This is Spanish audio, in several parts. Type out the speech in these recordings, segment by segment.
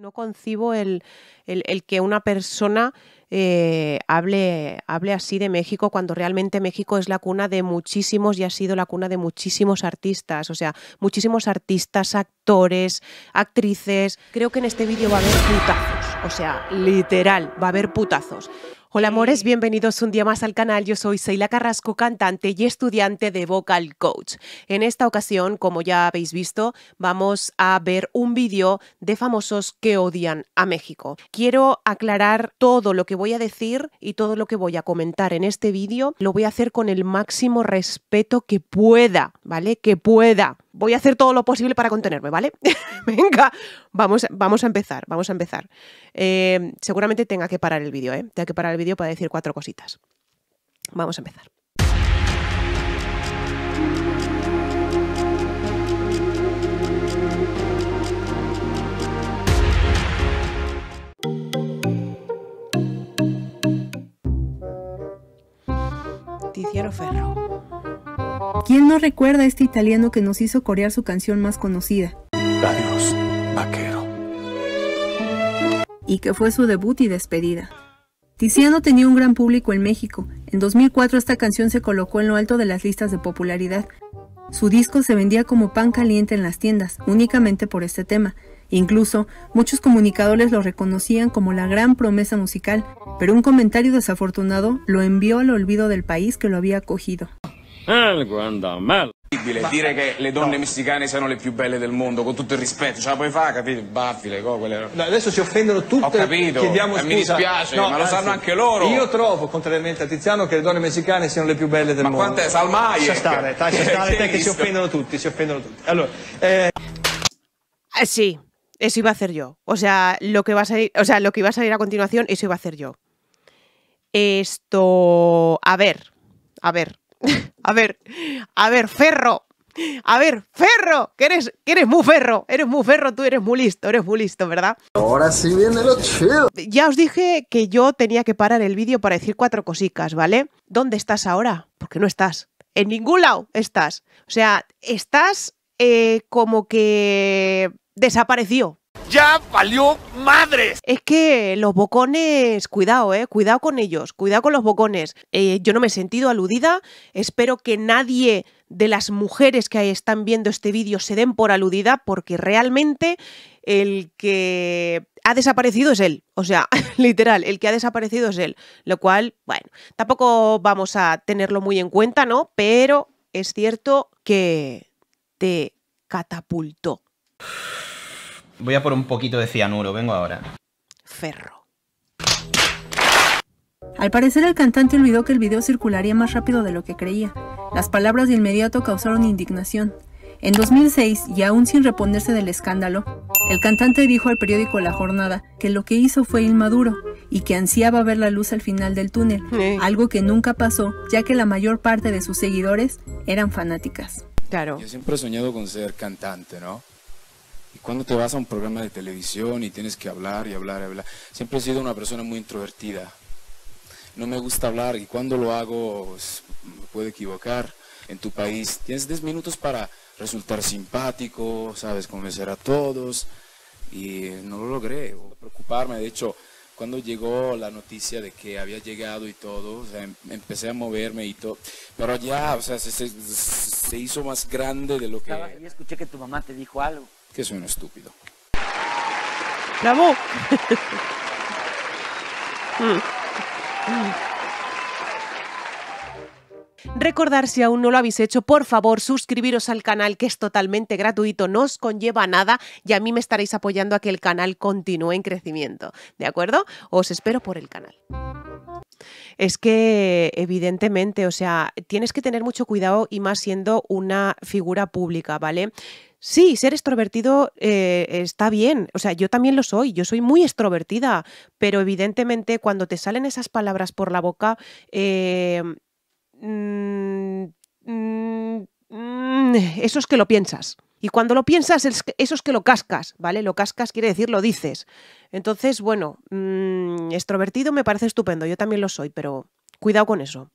no concibo el, que una persona eh, hable, hable así de México cuando realmente México es la cuna de muchísimos y ha sido la cuna de muchísimos artistas, o sea, muchísimos artistas, actores, actrices. Creo que en este vídeo va a haber putazos, o sea, literal, va a haber putazos. Hola amores, bienvenidos un día más al canal. Yo soy Seila Carrasco, cantante y estudiante de Vocal Coach. En esta ocasión, como ya habéis visto, vamos a ver un vídeo de famosos que odian a México. Quiero aclarar todo lo que voy a decir y todo lo que voy a comentar en este vídeo. Lo voy a hacer con el máximo respeto que pueda ¿vale? Que pueda. Voy a hacer todo lo posible para contenerme, ¿vale? Venga, vamos, vamos a empezar, vamos a empezar. Eh, seguramente tenga que parar el vídeo, ¿eh? Tenga que parar el vídeo para decir cuatro cositas. Vamos a empezar. Tiziano Ferro. ¿Quién no recuerda a este italiano que nos hizo corear su canción más conocida? Adiós, vaquero. Y que fue su debut y despedida. Tiziano tenía un gran público en México. En 2004 esta canción se colocó en lo alto de las listas de popularidad. Su disco se vendía como pan caliente en las tiendas, únicamente por este tema. Incluso, muchos comunicadores lo reconocían como la gran promesa musical, pero un comentario desafortunado lo envió al olvido del país que lo había acogido. El guandamel. Dire che le donne no. messicane siano le più belle del mondo, con tutto il rispetto, ce la puoi fare, capito? Baffile, co, quelle... no, adesso si offendono tutte. Ho capito, chiediamo scusa. mi dispiace, no, ma anzi, lo sanno anche loro. Io trovo, contrariamente a Tiziano, che le donne messicane siano le più belle del ma mondo. Ma quante? Salmai! Lascia stare, lascia stare, te che si offendono tutti, si offendono tutti. Allora, eh... Eh, sí, eso iba a hacer yo. O sea, lo que va a salir, o sea, lo que iba a salir a continuación, eso iba a hacer yo. Esto, a ver, a ver. A ver, a ver, Ferro. A ver, Ferro, que eres, eres muy ferro, eres muy ferro, tú eres muy listo, eres muy listo, ¿verdad? Ahora sí viene lo chido. Ya os dije que yo tenía que parar el vídeo para decir cuatro cositas, ¿vale? ¿Dónde estás ahora? Porque no estás. En ningún lado estás. O sea, estás eh, como que desapareció ya valió madres. Es que los bocones, cuidado, eh, cuidado con ellos, cuidado con los bocones. Eh, yo no me he sentido aludida, espero que nadie de las mujeres que están viendo este vídeo se den por aludida porque realmente el que ha desaparecido es él. O sea, literal, el que ha desaparecido es él. Lo cual, bueno, tampoco vamos a tenerlo muy en cuenta, ¿no? Pero es cierto que te catapultó. Voy a por un poquito de cianuro, vengo ahora. Ferro. Al parecer el cantante olvidó que el video circularía más rápido de lo que creía. Las palabras de inmediato causaron indignación. En 2006, y aún sin reponerse del escándalo, el cantante dijo al periódico La Jornada que lo que hizo fue inmaduro y que ansiaba ver la luz al final del túnel, algo que nunca pasó ya que la mayor parte de sus seguidores eran fanáticas. Claro. Yo siempre he soñado con ser cantante, ¿no? cuando te vas a un programa de televisión y tienes que hablar y hablar y hablar? Siempre he sido una persona muy introvertida. No me gusta hablar y cuando lo hago pues, me puedo equivocar. En tu país tienes 10 minutos para resultar simpático, sabes, convencer a todos y no lo logré. Preocuparme, de hecho, cuando llegó la noticia de que había llegado y todo, em, empecé a moverme y todo. Pero ya, o sea, se, hizo más grande de lo que... Y escuché que tu mamá te dijo algo que soy un estúpido. ¡Bravo! Recordar si aún no lo habéis hecho, por favor, suscribiros al canal que es totalmente gratuito, no os conlleva nada y a mí me estaréis apoyando a que el canal continúe en crecimiento. ¿De acuerdo? Os espero por el canal. Es que evidentemente, o sea, tienes que tener mucho cuidado y más siendo una figura pública, ¿vale? Sí, ser extrovertido eh, está bien. O sea, yo también lo soy, yo soy muy extrovertida, pero evidentemente cuando te salen esas palabras por la boca, eh, mm, mm, mm, eso es que lo piensas. Y cuando lo piensas, eso es que lo cascas, ¿vale? Lo cascas quiere decir lo dices. Entonces, bueno, extrovertido me parece estupendo, yo también lo soy, pero cuidado con eso.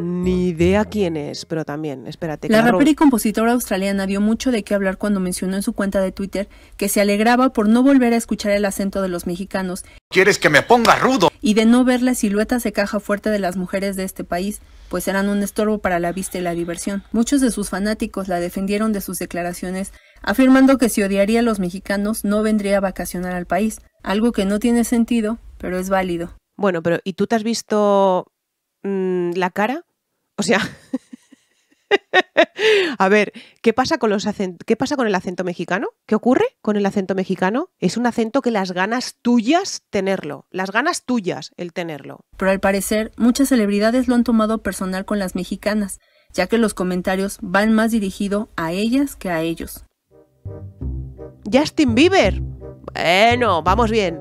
Ni idea quién es, pero también, espérate. La rapera y compositora australiana dio mucho de qué hablar cuando mencionó en su cuenta de Twitter que se alegraba por no volver a escuchar el acento de los mexicanos. ¿Quieres que me ponga rudo? Y de no ver las siluetas de caja fuerte de las mujeres de este país, pues eran un estorbo para la vista y la diversión. Muchos de sus fanáticos la defendieron de sus declaraciones, afirmando que si odiaría a los mexicanos no vendría a vacacionar al país, algo que no tiene sentido, pero es válido. Bueno, pero ¿y tú te has visto Mm, la cara, o sea, a ver, ¿qué pasa, con los ¿qué pasa con el acento mexicano? ¿Qué ocurre con el acento mexicano? Es un acento que las ganas tuyas tenerlo, las ganas tuyas el tenerlo. Pero al parecer, muchas celebridades lo han tomado personal con las mexicanas, ya que los comentarios van más dirigido a ellas que a ellos. Justin Bieber. Bueno, vamos bien.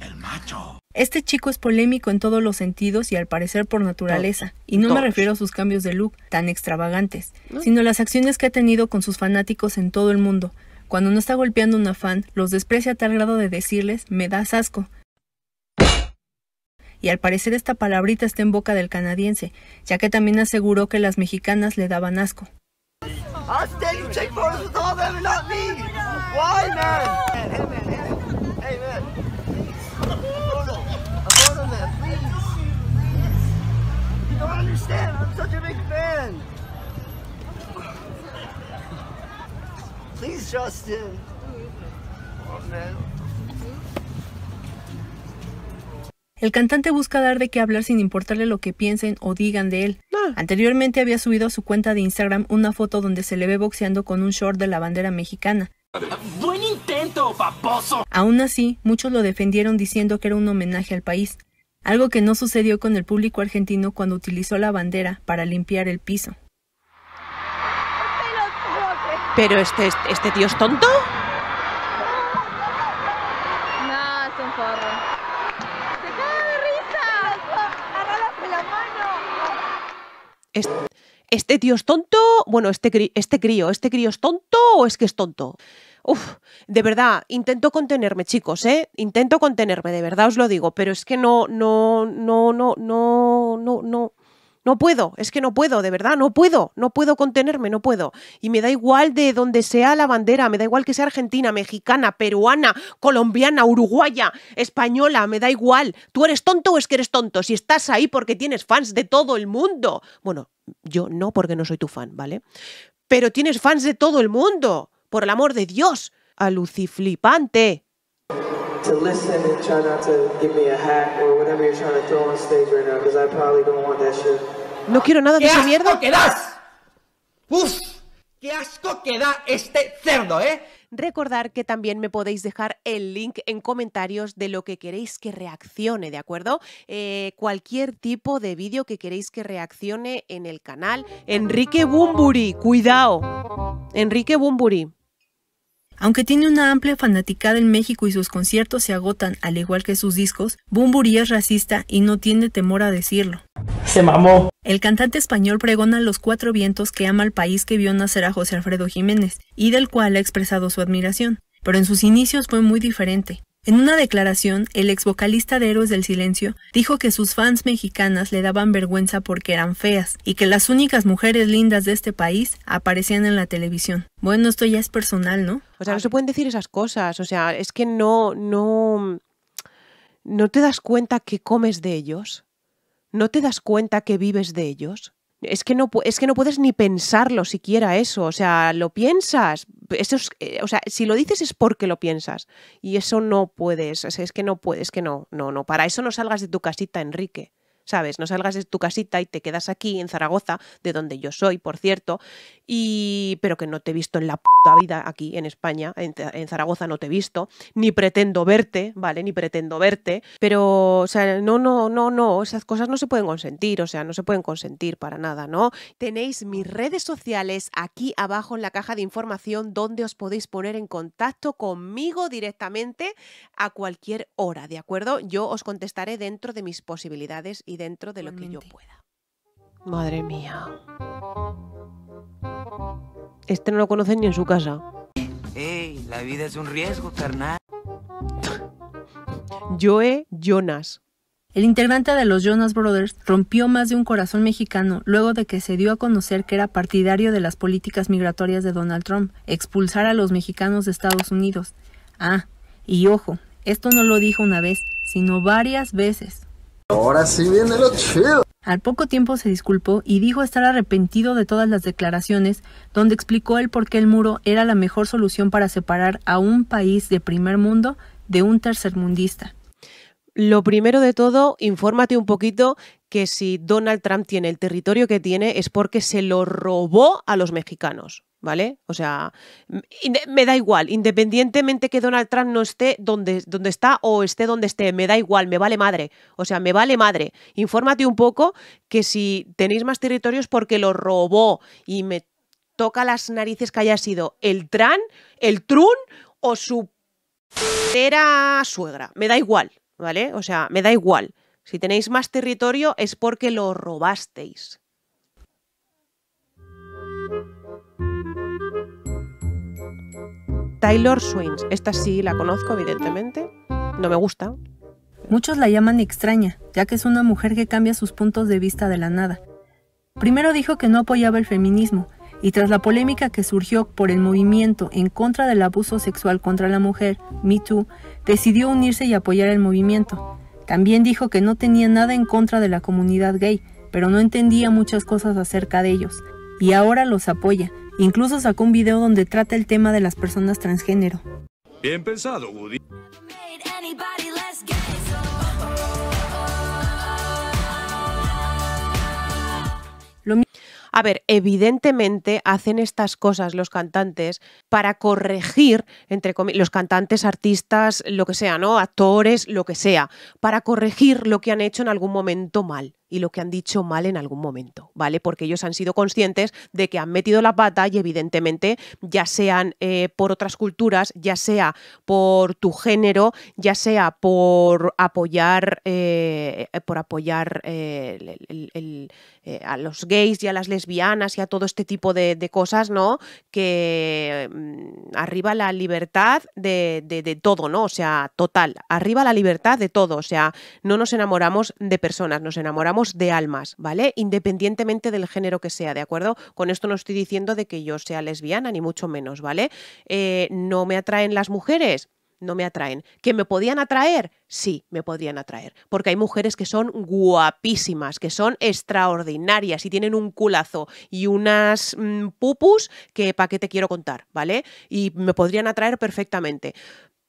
El macho. Este chico es polémico en todos los sentidos y al parecer por naturaleza, y no me refiero a sus cambios de look tan extravagantes, sino las acciones que ha tenido con sus fanáticos en todo el mundo. Cuando no está golpeando un fan, los desprecia a tal grado de decirles me das asco. Y al parecer esta palabrita está en boca del canadiense, ya que también aseguró que las mexicanas le daban asco. fan. Please, Justin. El cantante busca dar de qué hablar sin importarle lo que piensen o digan de él. Ah. Anteriormente había subido a su cuenta de Instagram una foto donde se le ve boxeando con un short de la bandera mexicana. ¡Buen intento, Aún así, muchos lo defendieron diciendo que era un homenaje al país algo que no sucedió con el público argentino cuando utilizó la bandera para limpiar el piso. ¿Pero este, este tío es tonto? Este, tío es tonto? Bueno, este, este crío, ¿este crío es tonto o es que es tonto? Uf, de verdad, intento contenerme, chicos, ¿eh? Intento contenerme, de verdad os lo digo, pero es que no, no, no, no, no, no, no. No puedo, es que no puedo, de verdad, no puedo, no puedo contenerme, no puedo. Y me da igual de donde sea la bandera, me da igual que sea argentina, mexicana, peruana, colombiana, uruguaya, española, me da igual. ¿Tú eres tonto o es que eres tonto? Si estás ahí porque tienes fans de todo el mundo. Bueno, yo no porque no soy tu fan, ¿vale? Pero tienes fans de todo el mundo. Por el amor de Dios, a Lucy flipante! No quiero nada de esa mierda. ¡Qué asco que ¡Uf! ¡Qué asco que da este cerdo, eh! Recordar que también me podéis dejar el link en comentarios de lo que queréis que reaccione, ¿de acuerdo? Eh, cualquier tipo de vídeo que queréis que reaccione en el canal. Enrique Bumburi, cuidado. Enrique Bumburi. Aunque tiene una amplia fanaticada en México y sus conciertos se agotan al igual que sus discos, Bumburi es racista y no tiene temor a decirlo. Se mamó. El cantante español pregona los cuatro vientos que ama al país que vio nacer a José Alfredo Jiménez y del cual ha expresado su admiración. Pero en sus inicios fue muy diferente. En una declaración, el ex vocalista de Héroes del Silencio dijo que sus fans mexicanas le daban vergüenza porque eran feas y que las únicas mujeres lindas de este país aparecían en la televisión. Bueno, esto ya es personal, ¿no? O sea, no se pueden decir esas cosas, o sea, es que no no no te das cuenta que comes de ellos. No te das cuenta que vives de ellos es que no es que no puedes ni pensarlo siquiera eso, o sea, lo piensas, eso es, eh, o sea, si lo dices es porque lo piensas y eso no puedes, o es que no puedes, es que no, no, no, para eso no salgas de tu casita, Enrique. ¿sabes? No salgas de tu casita y te quedas aquí en Zaragoza, de donde yo soy, por cierto, y pero que no te he visto en la puta vida aquí en España, en, en Zaragoza no te he visto, ni pretendo verte, ¿vale? Ni pretendo verte, pero o sea, no no no no, esas cosas no se pueden consentir, o sea, no se pueden consentir para nada, ¿no? Tenéis mis redes sociales aquí abajo en la caja de información donde os podéis poner en contacto conmigo directamente a cualquier hora, ¿de acuerdo? Yo os contestaré dentro de mis posibilidades y y dentro de lo que yo pueda. Madre mía. Este no lo conoce ni en su casa. ¡Ey! La vida es un riesgo, carnal. Joe Jonas. El integrante de los Jonas Brothers rompió más de un corazón mexicano luego de que se dio a conocer que era partidario de las políticas migratorias de Donald Trump, expulsar a los mexicanos de Estados Unidos. Ah, y ojo, esto no lo dijo una vez, sino varias veces. Ahora sí viene chido. Al poco tiempo se disculpó y dijo estar arrepentido de todas las declaraciones, donde explicó el por qué el muro era la mejor solución para separar a un país de primer mundo de un tercermundista. Lo primero de todo, infórmate un poquito que si Donald Trump tiene el territorio que tiene es porque se lo robó a los mexicanos. ¿vale? O sea, me da igual, independientemente que Donald Trump no esté donde, donde está o esté donde esté, me da igual, me vale madre, o sea, me vale madre. Infórmate un poco que si tenéis más territorios porque lo robó y me toca las narices que haya sido el Tran, el Trun o su suegra, me da igual, ¿vale? O sea, me da igual. Si tenéis más territorio es porque lo robasteis. Taylor Swings. Esta sí la conozco, evidentemente. No me gusta. Muchos la llaman extraña, ya que es una mujer que cambia sus puntos de vista de la nada. Primero dijo que no apoyaba el feminismo, y tras la polémica que surgió por el movimiento en contra del abuso sexual contra la mujer, Me decidió unirse y apoyar el movimiento. También dijo que no tenía nada en contra de la comunidad gay, pero no entendía muchas cosas acerca de ellos, y ahora los apoya, Incluso sacó un video donde trata el tema de las personas transgénero. Bien pensado, Woody. A ver, evidentemente hacen estas cosas los cantantes para corregir, entre los cantantes, artistas, lo que sea, ¿no? Actores, lo que sea, para corregir lo que han hecho en algún momento mal y lo que han dicho mal en algún momento, ¿vale? Porque ellos han sido conscientes de que han metido la pata y evidentemente, ya sean eh, por otras culturas, ya sea por tu género, ya sea por apoyar, eh, por apoyar eh, a los gays y a las lesbianas y a todo este tipo de, cosas, ¿no? Que mm, arriba la libertad de, de todo, ¿no? O sea, total, arriba la libertad de todo, o sea, no nos enamoramos de personas, nos enamoramos de almas, ¿vale? Independientemente del género que sea, ¿de acuerdo? Con esto no estoy diciendo de que yo sea lesbiana, ni mucho menos, ¿vale? Eh, no me atraen las mujeres no me atraen. ¿Que me podían atraer? Sí, me podrían atraer. Porque hay mujeres que son guapísimas, que son extraordinarias y tienen un culazo y unas mm, pupus que para qué te quiero contar, ¿vale? Y me podrían atraer perfectamente.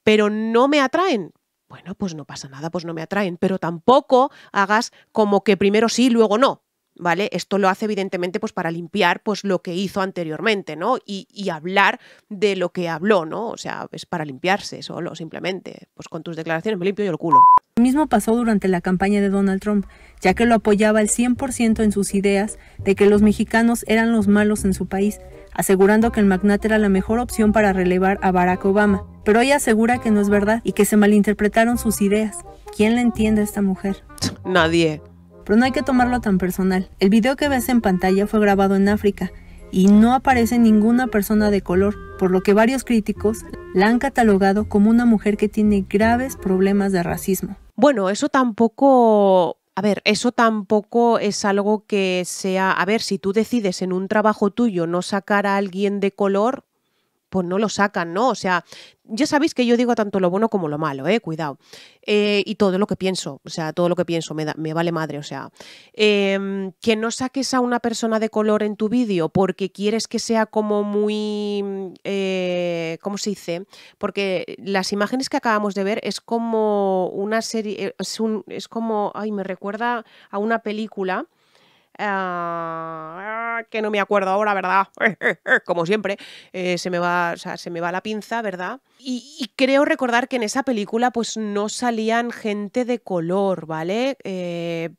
Pero no me atraen bueno, pues no pasa nada, pues no me atraen, pero tampoco hagas como que primero sí, luego no, ¿vale? Esto lo hace evidentemente pues para limpiar pues lo que hizo anteriormente, ¿no? Y, hablar de lo que habló, ¿no? O sea, es para limpiarse solo, simplemente. Pues con tus declaraciones me limpio yo el culo. Lo mismo pasó durante la campaña de Donald Trump, ya que lo apoyaba al 100% en sus ideas de que los mexicanos eran los malos en su país, asegurando que el magnate era la mejor opción para relevar a Barack Obama. Pero ella asegura que no es verdad y que se malinterpretaron sus ideas. ¿Quién le entiende a esta mujer? Nadie pero no hay que tomarlo tan personal. El video que ves en pantalla fue grabado en África y no aparece ninguna persona de color, por lo que varios críticos la han catalogado como una mujer que tiene graves problemas de racismo. Bueno, eso tampoco a ver, eso tampoco es algo que sea, a ver, si tú decides en un trabajo tuyo no sacar a alguien de color, pues no lo sacan, ¿no? O sea, ya sabéis que yo digo tanto lo bueno como lo malo, ¿eh? Cuidado. Eh, y todo lo que pienso, o sea, todo lo que pienso me, me vale madre, o sea. Em, que no saques a una persona de color en tu vídeo porque quieres que sea como muy... Eh, ¿Cómo se dice? Porque las imágenes que acabamos de ver es como una serie... Eh, es, un, es como... Ay, me recuerda a una película Ah, que no me acuerdo ahora, ¿verdad? Como siempre, eh, se, me va, se me va la pinza, ¿verdad? Y, creo recordar que en esa película pues no salían gente de color, ¿vale? Eh,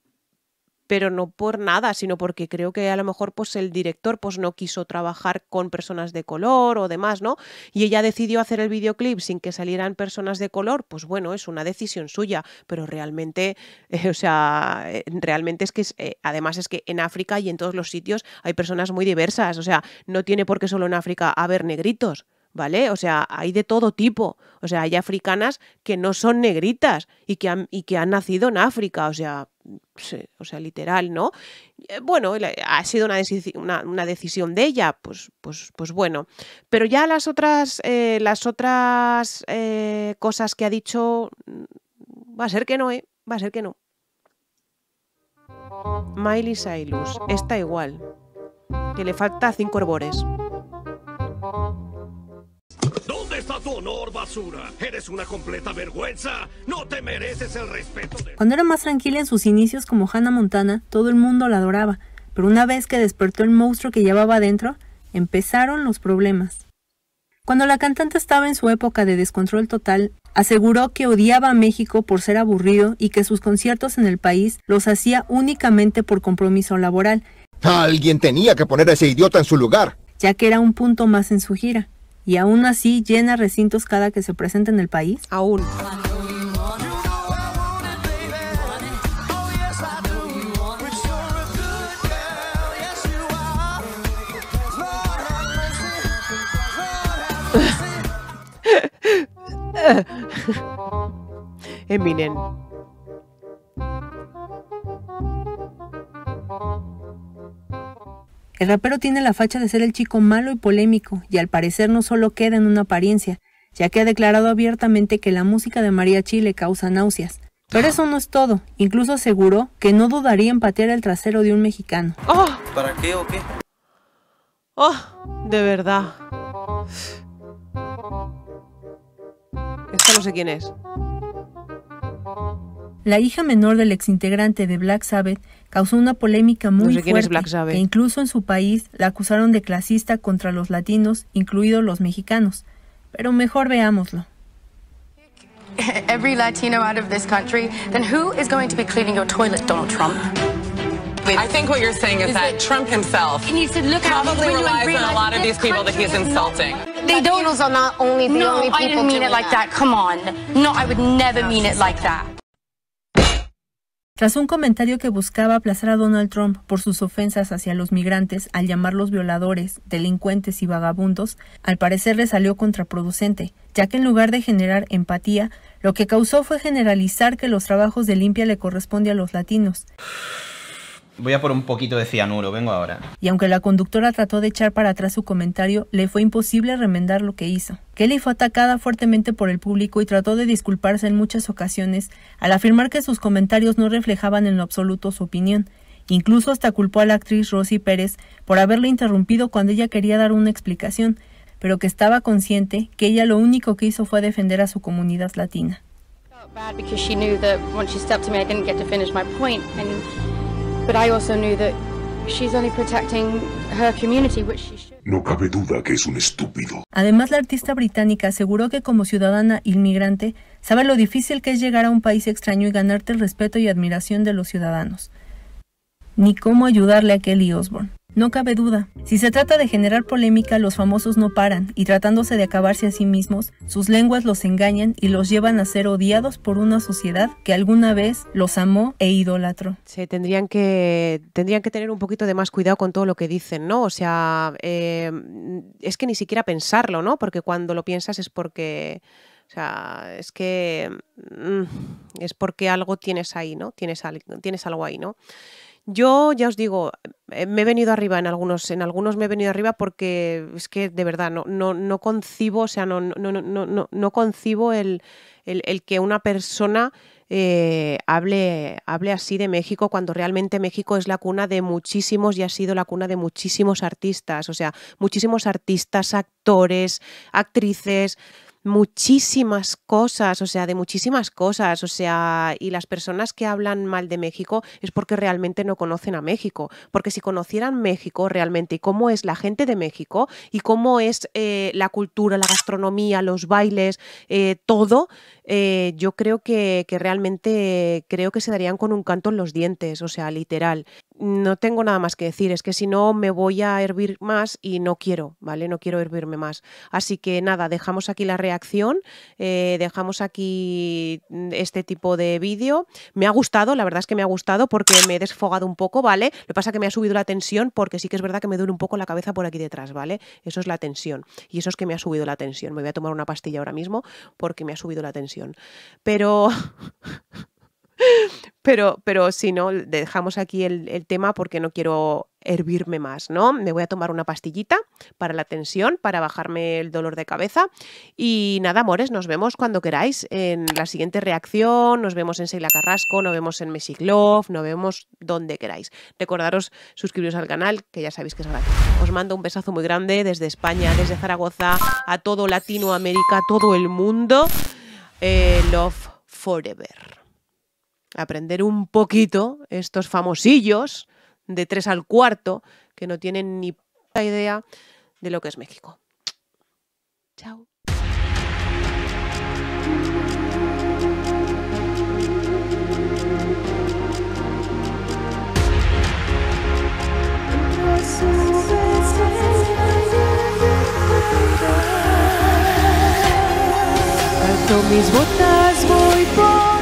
pero no por nada, sino porque creo que a lo mejor pues el director pues no quiso trabajar con personas de color o demás, ¿no? Y ella decidió hacer el videoclip sin que salieran personas de color, pues bueno, es una decisión suya, pero realmente, eh, o sea, eh, realmente es que eh, además es que en África y en todos los sitios hay personas muy diversas, o sea, no tiene por qué solo en África haber negritos. ¿vale? O sea, hay de todo tipo. O sea, hay africanas que no son negritas y que y que han nacido en África. O sea, o sea, literal, ¿no? Eh, bueno, eh, ha sido una, una, decisión de ella, pues, pues, pues bueno. Pero ya las otras, eh, las otras cosas que ha dicho, mm, va a ser que no, ¿eh? Va a ser que no. Miley Cyrus está igual, que le falta cinco herbores una completa vergüenza. No te mereces el respeto Cuando era más tranquila en sus inicios como Hannah Montana, todo el mundo la adoraba. Pero una vez que despertó el monstruo que llevaba adentro, empezaron los problemas. Cuando la cantante estaba en su época de descontrol total, aseguró que odiaba a México por ser aburrido y que sus conciertos en el país los hacía únicamente por compromiso laboral. Alguien tenía que poner a ese idiota en su lugar. Ya que era un punto más en su gira y aún así llena recintos cada que se presenta en el país? Aún. Eminem. El rapero tiene la facha de ser el chico malo y polémico, y al parecer no solo queda en una apariencia, ya que ha declarado abiertamente que la música de María Chile causa náuseas. Pero eso no es todo, incluso aseguró que no dudaría en patear el trasero de un mexicano. Oh. ¿Para qué o qué? Oh, de verdad. Esto no sé quién es. La hija menor del exintegrante de Black Sabbath causó una polémica muy fuerte que incluso en su país la acusaron de clasista contra los latinos, incluidos los mexicanos. Pero mejor veámoslo. Every Latino out of this country, then who is going to be cleaning your toilet, Donald Trump? I think what you're saying is, that, Trump himself and you said, look probably relies on a lot of these people that he's insulting. The Donalds are not only the only people I didn't mean it like that. Come on. No, I would never mean it like that. Tras un comentario que buscaba aplazar a Donald Trump por sus ofensas hacia los migrantes al llamarlos violadores, delincuentes y vagabundos, al parecer le salió contraproducente, ya que en lugar de generar empatía, lo que causó fue generalizar que los trabajos de limpia le corresponde a los latinos. Voy a por un poquito de cianuro, vengo ahora. Y aunque la conductora trató de echar para atrás su comentario, le fue imposible remendar lo que hizo. Kelly fue atacada fuertemente por el público y trató de disculparse en muchas ocasiones al afirmar que sus comentarios no reflejaban en lo absoluto su opinión. Incluso hasta culpó a la actriz Rosy Pérez por haberle interrumpido cuando ella quería dar una explicación, pero que estaba consciente que ella lo único que hizo fue defender a su comunidad latina. No cabe duda que es un estúpido. Además, la artista británica aseguró que como ciudadana inmigrante sabe lo difícil que es llegar a un país extraño y ganarte el respeto y admiración de los ciudadanos, ni cómo ayudarle a Kelly Osborne. No cabe duda, si se trata de generar polémica, los famosos no paran, y tratándose de acabarse a sí mismos, sus lenguas los engañan y los llevan a ser odiados por una sociedad que alguna vez los amó e idolatró. Se tendrían que, tendrían que tener un poquito de más cuidado con todo lo que dicen, ¿no? O sea, eh, es que ni siquiera pensarlo, ¿no? Porque cuando lo piensas es porque... O sea, es que mm, es porque algo tienes ahí, ¿no? Tienes, tienes algo ahí, ¿no? Yo ya os digo, eh, me he venido arriba en algunos, en algunos me he venido arriba porque es que de verdad no, no, concibo, o sea, no, no, concibo el, que una persona eh, hable, hable así de México cuando realmente México es la cuna de muchísimos y ha sido la cuna de muchísimos artistas, o sea, muchísimos artistas, actores, actrices, muchísimas cosas, o sea, de muchísimas cosas, o sea, y las personas que hablan mal de México es porque realmente no conocen a México, porque si conocieran México realmente y cómo es la gente de México y cómo es eh, la cultura, la gastronomía, los bailes, eh, todo, eh, yo creo que, que realmente creo que se darían con un canto en los dientes, o sea, literal no tengo nada más que decir, es que si no me voy a hervir más y no quiero, ¿vale? No quiero hervirme más. Así que nada, dejamos aquí la reacción, eh, dejamos aquí mm, este tipo de vídeo. Me ha gustado, la verdad es que me ha gustado porque me he desfogado un poco, ¿vale? Lo que pasa es que me ha subido la tensión porque sí que es verdad que me duele un poco la cabeza por aquí detrás, ¿vale? Eso es la tensión y eso es que me ha subido la tensión. Me voy a tomar una pastilla ahora mismo porque me ha subido la tensión. Pero... Pero, pero si no, dejamos aquí el, tema porque no quiero hervirme más, ¿no? Me voy a tomar una pastillita para la tensión, para bajarme el dolor de cabeza. Y nada, amores, nos vemos cuando queráis en la siguiente reacción, nos vemos en Seila Carrasco, nos vemos en Messi Love, nos vemos donde queráis. Recordaros suscribiros al canal, que ya sabéis que es gratis. Os mando un besazo muy grande desde España, desde Zaragoza, a todo Latinoamérica, a todo el mundo. Eh, love forever aprender un poquito estos famosillos de tres al cuarto que no tienen ni idea de lo que es México. Chao. mis botas, voy